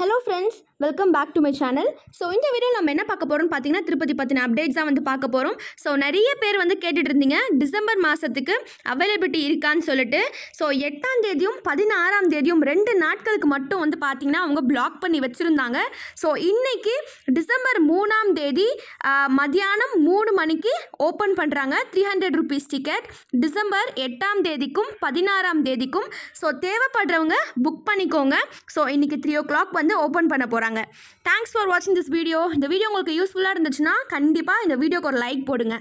hello friends welcome back to my channel so இந்த video நம்ம என்ன பார்க்க போகிறோம்னு பார்த்தீங்கன்னா திருப்பதி பற்றின அப்டேட்ஸ் தான் வந்து பார்க்க போகிறோம் ஸோ நிறைய பேர் வந்து கேட்டுட்டு இருந்தீங்க டிசம்பர் மாதத்துக்கு அவைலபிலிட்டி இருக்கான்னு சொல்லிட்டு ஸோ எட்டாம் தேதியும் பதினாறாம் தேதியும் ரெண்டு நாட்களுக்கு மட்டும் வந்து பார்த்தீங்கன்னா அவங்க பிளாக் பண்ணி வச்சுருந்தாங்க ஸோ இன்றைக்கி டிசம்பர் மூணாம் தேதி மதியானம் மூணு மணிக்கு ஓப்பன் பண்ணுறாங்க three hundred rupees ticket December எட்டாம் தேதிக்கும் பதினாறாம் தேதிக்கும் ஸோ தேவைப்படுறவங்க புக் பண்ணிக்கோங்க ஸோ இன்றைக்கி த்ரீ ஓ கிளாக் வந்து வந்து ஓப்பன் பண்ண போகிறாங்க தேங்க்ஸ் ஃபார் வாட்சிங் திஸ் வீடியோ இந்த வீடியோ உங்களுக்கு யூஸ்ஃபுல்லாக இருந்துச்சுன்னா கண்டிப்பாக இந்த வீடியோக்கு ஒரு லைக் போடுங்க